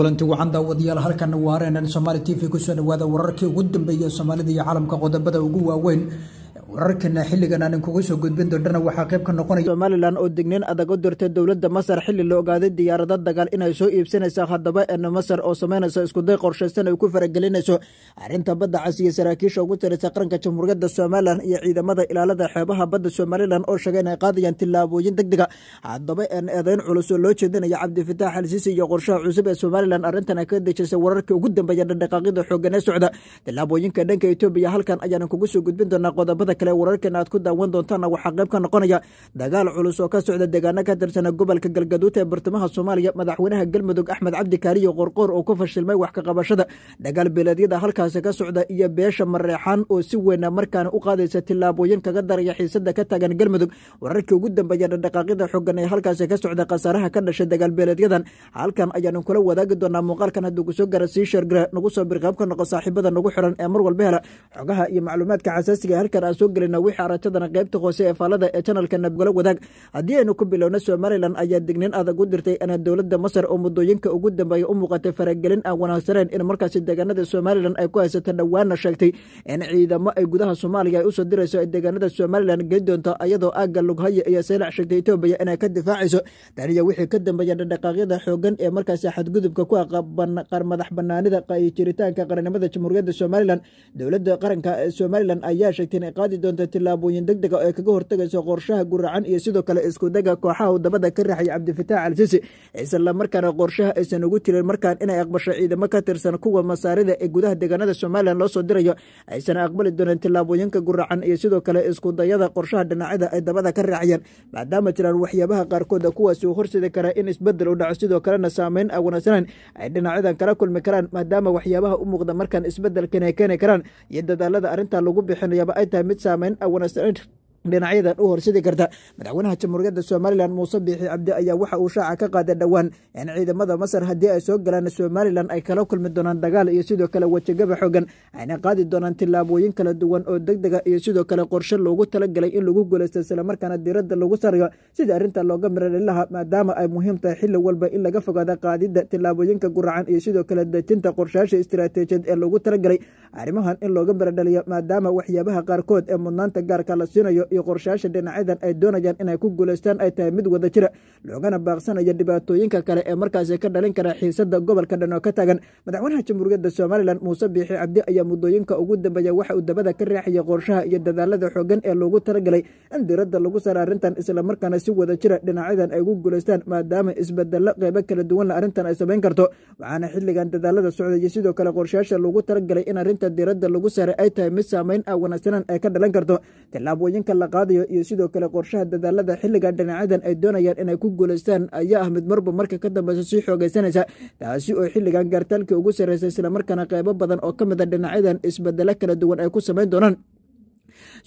kulantii wacanda wadayaal halkan waareenan somaali t v kusoo dhawaada wararkii ugu dambeeyay soomaalida iyo caalamka qodobada ugu waaweyn wararkana xiligan aanan kuga soo gudbin doldhana waxaa qayb ka noqonaya somalilan oo degnayn adag u dirtay dowladda masar xilli la ogaaday diyaarada dagaal inay soo iibsanaysa haddaba en masar oo samaynaysa iskuday qorshaysan ay ku faragelinayso arrinta badda cas iyo saraakiisha ugu tiraysa qaranka jamhuuriyadda somalilan iyo ciidamada ilaalada xeebaha badda somalilan oo sheegay inay qaadayaan tillaabooyin deg dega haddaba en eedayn culus oo loo jeedinaya cabdifitaax alsiisi iyo qorshaha cusub ee somalilan arrintan ka dejisay wararkii ugu dambeeya dhadhaqaaqyada xoogan ee socda tillaabooyinka dhanka etoobiya halkan ayaana kugu soo gudbin doonaa qodobada kale wararkan aad ku daawan doontaanna waxaa qayb ka noqonaya dagaal culus oo ka socda deegaano ka tirsana gobolka galgaduud ee bartamaha soomaaliya madaxweynaha galmudug axmed cabdi kaariyo oo ku fashilmay wax kaqabashada dagaal beeleedyada halkaasi ka socda iyo beesha mareexan oo si weyna markaana u qaadaysa tillaabooyin kaga daraya xiisada ka taagan galmudug wararkii ugu dambeeya dhadhaqaaqyada xoogan ee halkaasi ka socda khasaaraha ka dhashay dagaal beeleedyadan halkan ayaanu kula wadaagi doonaa muuqaalkan hadduu kusoo gara sii sheergara nagu soo birqaab noqo saaxiibada nagu xiran ee mar walba hela xogaha iyo macluumaadka xasaasiga halkan aan soo gelina wixii aragtidana qaybta hoose ee faalada ee janalka nabgala wadaag haddii aynu ku bilowna somalilan ayaa digniin adag u dirtay inaad dowladda masar oo muddooyinka ugu dambeeya u muuqatay faragelin aan wanaagsaneen in markaasi deegaanada somalilan ay ku haysata dhowaana sheegtay in ciidamo ay gudaha soomaaliya ay usoo dirayso ay deegaanada somalilan geli doonto iyadoo aagga lughaye iyo seelax sheegtay etoobiya inay ka difaacayso taniyo wixii ka dambeeya dhadhaqaaqyada xoogan ee markaasi xadgudubka ku aqaqar madax banaanida jiritaanka qarannimada jamhuuriyadda somalilan dowladda qaranka ee somalilan ayaa sheegtay inay qaadi qaadi doontaa tillaabooyin degdega oo ay ah kaga hortegayso qorshaha guracan iyo sidoo kale iskudega kooxaha wadamada ka raxaya cabdifitaax al sisi islamarkaana qorshaha aysan ugu tirin markaan inay aqbasho ciidamo ka tirsan kuwa masaarida ee gudaha deegaanada somalilan loo soo dirayo aysan aqbali dooneen tillaabooyinka guracan iyo sidoo kale iskudayada qorshaha dhinacyada ay dabada ka raaciyaan maadaama jiraan waxyaabaha qaarkooda kuwaasi u horseedi karaa in isbedel u dhaco sidoo kalena saameyn aan ah ay dhinacyadan kala kulmi karaan maadaama waxyaabaha u muuqda markaan isbedelkan ay keeni karaan iyo dadaalada arrintaa lagu bixinayaaba ay tahay mid examen, I want to start dhinacyadan u horsidi karta madaxweynaha jamhuuriyadda somalilan muuse biixi cabdi ayaa waxa uu shaaca ka qaaday dhowaan in ciidamada masar haddii ay soo galaan somalilan ay kala kulmi doonaan dagaal iyo sidoo kale wajigaba xoogan ayna qaadi doonaan tilaabooyin kala duwan oo deg dega iyo sidoo kale qorshe loogu talagalay in lagu guulaysto islamarkaana diiradda lagu sarayo sida arrinta looga miradhilaha maadaama ay muhiim tahay xilli walba in laga fogaado qaadida tilaabooyinka guracan iyo sidoo kale dejinta qorshaasha istaraatiijiyad ee loogu talagalay arrimahan in looga miradhaliyo maadaama waxyaabaha qaarkood ee mudnaanta gaarka la siinayo iyo qorshayaasha dhinacyadan ay doonayaan inay ku guuleystaan ay tahay mid wada jira loogana baaqsanaya dhibaatooyinka kale ee markaasi ka dhalin kara xiisada gobolka dhan oo ka taagan madaxweynaha jamhuuriyadda somalilan muuse biixi cabdi ayaa muddooyinka ugu dambeeya waxa uu dabada ka riixaya qorshaha iyo dadaalada xoogan ee loogu talagalay in diradda lagu saaro arrintan islamarkaana si wada jira dhinacyadan ay ugu guulaystaan maadaama isbedelo qeybo kala duwanla arrintan ay samayn karto waxaana xilligan dadaalada socdaya sidoo kale qorshayaasha loogu talagalay in arrinta diradda lagu saaro ay tahay mid saameyn ah wanaagsanaan ay ka dhalan karto tilaabooyinka la qaadayo iyo sidoo kale qorshaha dadaalada xilliga dhinacyadan ay doonayaan inay ku guulaystaan ayaa ah mid marba marka ka dambeysa sii xoogeysanaysa taasi oo xilligan gaartaalkii ugu sarreysa islamarkaana qeybo badan oo ka mida ah dhinacyadan isbedelo kala duwan ay ku samayn doonaan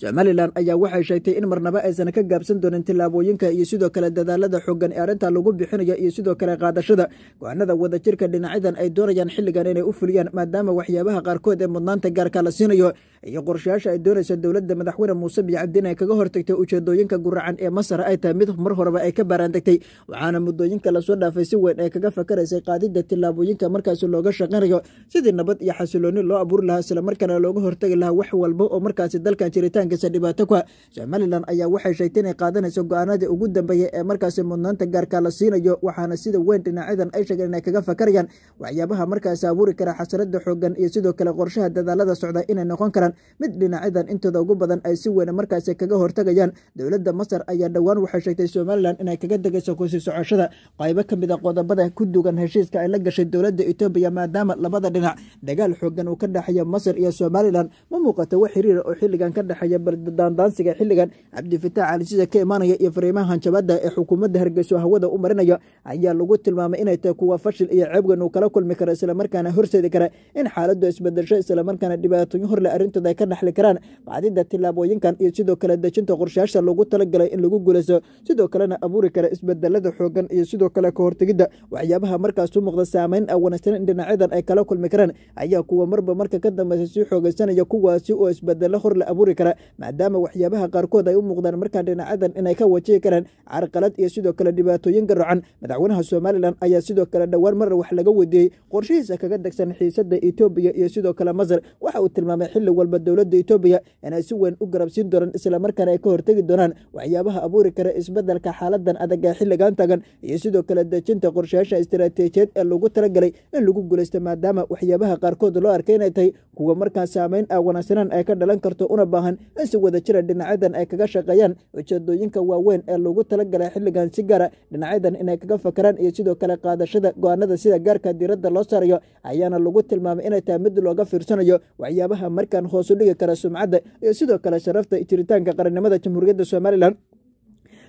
somalilan ayaa waxay sheegtay in marnaba aysan ka gaabsan doonin tillaabooyinka iyo sidoo kale dadaalada xoogan ee arrinta lagu bixinayo iyo sidoo kale qaadashada go-aanada wadajirka dhinacyadan ay doonayaan xilligan inay u fuliyaan maadaama waxyaabaha qaarkood ee mudnaanta gaarka la siinayo iyo qorshayaasha ay doonaysa dowladda madaxweyne muuse bicabdi in ay kaga hortagtay ujeedooyinka guracan ee masar ay tahay mid mar horeba ay ka baaraandegtay waxaana muddooyinka lasoo dhaafay si weyn ay kaga fakaraysay qaadida tilaabooyinka markaasi looga shaqaynayo sidii nabad iyo xasilooni loo abuuri lahaa islamarkaana looga hortagi lahaa wax walba oo markaasi dalkan jiritaankiisa dhibaato ku ah somalilan ayaa waxay sheegtay inay qaadanayso go-aanadii ugu dambeeyey ee markaasi mudnaanta gaarkaa la siinayo waxaana sida weyn dhinacyadan ay sheegeen inay kaga fakarayaan waxyaabaha markaasi abuuri kara xasalada xoogan iyo sidoo kale qorshaha dadaalada socda inay noqon karaan mid dhinacyadan intooda ugu badan ay si weyna markaasi kaga hortagayaan dowladda masar ayaa dhowaan waxay sheegtay somalilan inay kaga degayso kursi socoshada qaybo ka mid a ah qodobada ku dugan heshiiska ay la gashay dowladda etoobiya maadaama labada dhinac dagaal xoogan uu ka dhexeeya masar iyo somalilan ma muuqato wax xiriira oo xilligan ka dhexeeya baldaandaansiga xilligan cabdifitaax calisida ka imaanaya iyo fariimaha hanjabadda ee xukuumadda hargeyso hawada u marinaya ayaa lagu tilmaamay inay tahay kuwa fashil iyo ceebgan uu kala kulmi karo islamarkaana horseedi kara in xaaladdu isbedesho islamarkaana dhibaatooyin horleh arrintood ay ka dhaxli karaan macdida tillaabooyinkan iyo sidoo kale dejinta qorshayaasha loogu talagalay in lagu gulayso sidoo kalena abuuri kara isbedelada xoogan iyo sidoo kale ka hortegidda waxyaabaha markaas u muuqda saamayn ah wanaagsan in dhinacyadan ay kala kulmi karaan ayaa kuwa marba marka ka dambeysa sii xoogeysanaya kuwaasi oo isbedelo hor la abuuri kara maadaama waxyaabaha qaarkood ay u muuqdaan markaan dhinacyadan inay ka wajihi karaan carqalad iyo sidoo kale dhibaatooyin garacan madaxweynaha somalilan ayaa sidoo kale dhowaan marar wax laga weydiiyey qorshihiisa kaga degsan xiisada etoobiya iyo sidoo kale masar waxa uu tilmaamay xilli walba dowladda etoobiya inay si weyn u garabsiin doonaan islamarkaana ay ka hortegi doonaan waxyaabaha abuuri kara isbeddelka xaaladan adag ee xilligan tagan iyo sidoo kale dejinta qorshayaasha istaraatiijiyeed ee lagu talagalay in lagu guulaysto maadaama waxyaabaha qaarkood loo arkay inay tahay kuwa markaa saamayn ah wanaagsanaan ay ka dhalan karto una baahan in si wada jira ah dhinacyadan ay kaga shaqeeyaan ujeedooyinka waaweyn ee lagu talagalay xilligan si gaara ah, dhinacyadan inay kaga fakaraan iyo sidoo kale qaadashada go-aanada sida gaarka diiradda loo saarayo ayaana lagu tilmaamay inay tahay mid looga fiirsanayo waxyaabaha markaan hoosu dhigi kara sumcadda iyo sidoo kale sharafta jiritaanka qarannimada jamhuuriyadda somalilan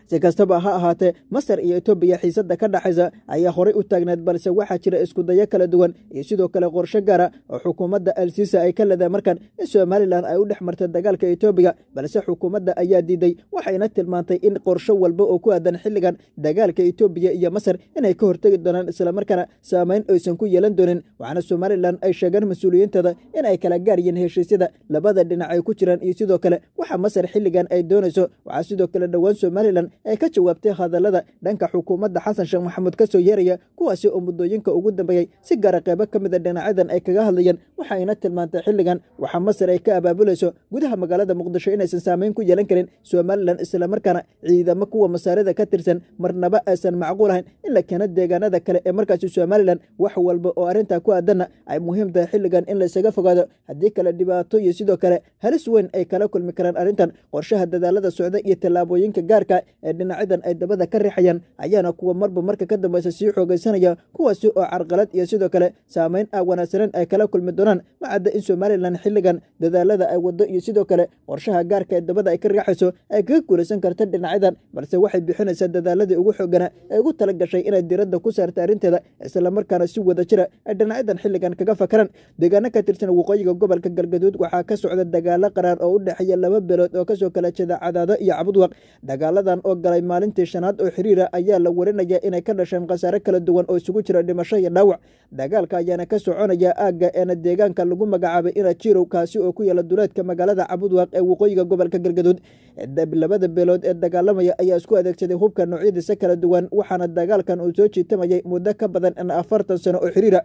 si kastaba ha ahaatee masar iyo etoobiya xiisadda ka dhexaysa ayaa horay u taagneed balse waxaa jira iskudayo kala duwan iyo sidoo kale qorsho gaara oo xukuumadda alsiisa ay ka leedahay markan in somalilan ay u dhex martay dagaalka etoobiya balse xukuumadda ayaa diiday waxayna tilmaantay in qorsho walba oo ku aadan xilligan dagaalka etoobiya iyo masar inay ka hortegi doonaan islamarkaana saameyn aysan ku yeelan doonin waxaana somalilan ay sheegeen mas-uuliyiinteeda inay kala gaar heshiisyada labada dhinac ay ku jiraan iyo sidoo kale waxa masar xilligan ay doonayso waxaa sidoo kale dhowaan somalilan ee ka jawaabtay hadallada dhanka xukuumadda xasan sheekh maxamuud ka soo yeeraya kuwaasi oo muddooyinka ugu dambeeyey si gaara qeybo ka mid a ah dhinacyadan ay kaga hadlayeen waxaayna tilmaantay xilligan waxaa masar ay ka abaabulayso gudaha magaalada muqdisho inaysan saameyn ku yeelan karin somalilan islamarkaana ciidamo kuwa masaarida ka tirsan marnaba aysan macquul ahayn in la keeno deegaanada kale ee markaasi somalilan wax walba oo arrintaa ku aadanna ay muhiim tahay xilligan in laysaga fogaado haddii kale dhibaato iyo sidoo kale halis weyn ay kala kulmi karaan arrintan qorshaha dadaalada socda iyo tallaabooyinka gaarka ah ee dhinacyadan ay dabada ka rixayaan ayaana kuwa marba marka ka dambaysa sii xoogaysanaya kuwaasi oo ah carqalad iyo sidoo kale saameyn aan ah wanaagsaneyn ay kala kulmi doonaan macadda in somalilan xilligan dadaalada ay waddo iyo sidoo kale qorshaha gaarka ee dabada ay ka riixayso ay kaga guulaysan karta dhinacyadan balse waxay bixinaysaa dadaaladii ugu xoogana ee ugu tala inay diradda ku saarta arrinteeda islamarkaana si wada jira ay dhinacyadan xilligan kaga fakaraan deegaano ka tirsan waqooyiga gobolka galgaduud waxaa ka socda dagaalo qaraar oo u dhexeeya laba belood oo kasoo kala jeeda cadaado iyo cabudwaq dagaaladan oo galay maalintii shanaad oo xiriira ayaa la warinaya inay ka dhasheen khasaare kala duwan oo isugu jira dhimasho iyo dhaawac dagaalka ayaana ka soconaya aagga eena deegaanka lagu magacaabay ina jirow kaasi oo ku yaala duleedka magaalada cabudwaaq ee waqooyiga gobolka galgaduud labada beelood ee dagaalamaya ayaa isku adeegsaday hubka noocyadiisa kala duwan waxaana dagaalkan uu soo jiitamayay muddo ka badan in afartan sano oo xiriira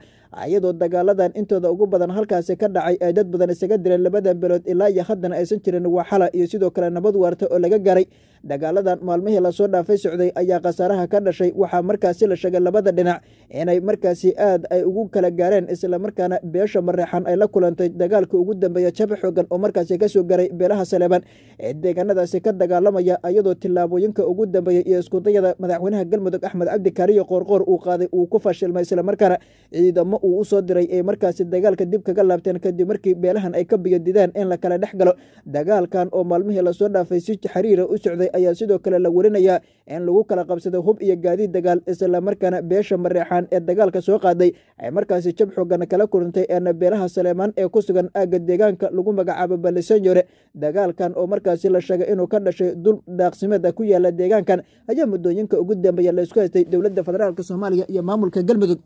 iyadoo dagaaladan intooda ugu badan halkaasi ka dhacay ay dad badan isaga dileen labada beelood ilaa iyo haddana aysan jirin waa iyo sidoo kale nabad waarta oo laga garay dagaaladan maalmihii lasoo dhaafay socday ayaa khasaaraha ka dhashay waxaa markaasi la sheegay labada dhinac inay markaasi aad ay ugu kala gaareen islamarkaana beesha mareexan ay la kulantay dagaalka ugu dambeeya jabe xoogan oo markaasi kasoo garay beelaha saleeban ee deegaanada dhacdadaasi ka dagaalamaya iyadoo tillaabooyinka ugu dambeeyey iyo iskudayada madaxweynaha galmudug axmed cabdi qoorqoor uu qaaday uu ku fashilmay islamarkaana ciidamo uu u diray ay markaasi dagaalka dib kaga laabteen kadib markii beelahan ay ka biyodidaan in la kala dhex galo dagaalkan oo maalmihii lasoo dhaafay si xiriira u socday ayaa sidoo kale la werinayaa in lagu kala qabsaday hub iyo gaadiid dagaal islamarkaana beesha mareexaan ee dagaalka soo qaaday ay markaasi jab xoogan kala kurantay eena beelaha saleemaan ee ku sugan aagga deegaanka lagu magacaabo balisanjore dagaalkan oo markaasi la sheegay inuu ka dhashay dul daaqsimada ku yaala deegaankan ayaa muddooyinka ugu dambeeya laysku haystay dowladda federaalk soomaaliya iyo maamulka galmudug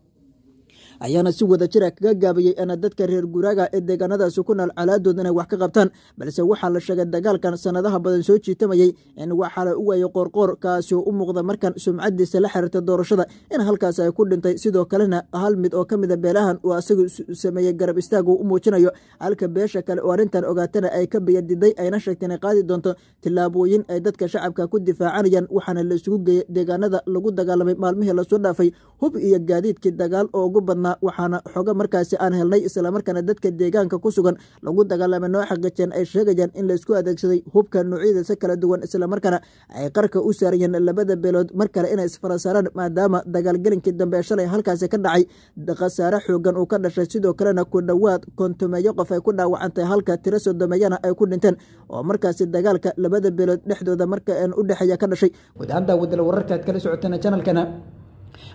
ayaana si wadajira ah kaga gaabayey ina dadka reer guraaga ee deegaanadaasi ku nool colaadooda inay wax ka qabtaan balse waxaa la sheegay dagaalkan sanadaha badan soo jiitamayey in waxaa la u waayay qoorqoor kaasi oo u muuqda markan sumcaddiisa la xiriirta doorashada in halkaas ay ku dhintay sidoo kalena hal mid oo ka mida ah beelahan uu asagu sameeyey garab istaag istaagu u muujinayo halka beesha kale oo arrintan ogaatana ay ka bayadiday ayna sheegtay inay qaadi doonto tillaabooyin ay dadka shacabka ku difaacanayaan waxaana la isugu geeyey deegaanada lagu dagaalamay maalmihii lasoo dhaafay hub iyo gaadiidkii dagaal oo ugu badnaa waxaana xoga markaasi aan helnay islamarkaana dadka deegaanka ku sugan lagu dagaalamay noo xaqiijeen ay sheegayaan in laisku adeegsaday hubka noocyadiisa kala duwan islamarkaana ay qarka u saarayeen labada beelood mar kale inay isfarasaaraan maadaama dagaalgelinkii dambe shalay halkaasi ka dhacay khasaare xoogan uu ka dhashay sidoo kalena ku dhowaad kontumeeyo qof ay ku dhaawacantay halka tiro sodomeeyana ay ku dhinteen oo markaasi dagaalka labada beelood dhexdooda marka u dhexeeya ka dhashay guud ahaan daawadala kala socoteen janalkana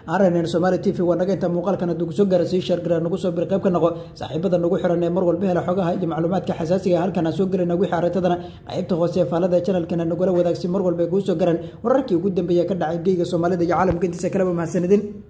arrineen Soomaali TV wanaga inta muuqaalkana dug soo gaarsiin share gaar nagu soo bir qayb ka noqo saaxiibada nagu xiran ee mar walba hela xogaha iyo macluumaadka xasaasiga ah halkana soo galina wixii arintadana qaybta hoose ee faalada channelkana nagu la wadaagsi mar walba ay ku soo garan wararkii ugu dambeeyay ka dhacay geeyiga Soomaalida iyo caalamka intiisa kala mahadsanidin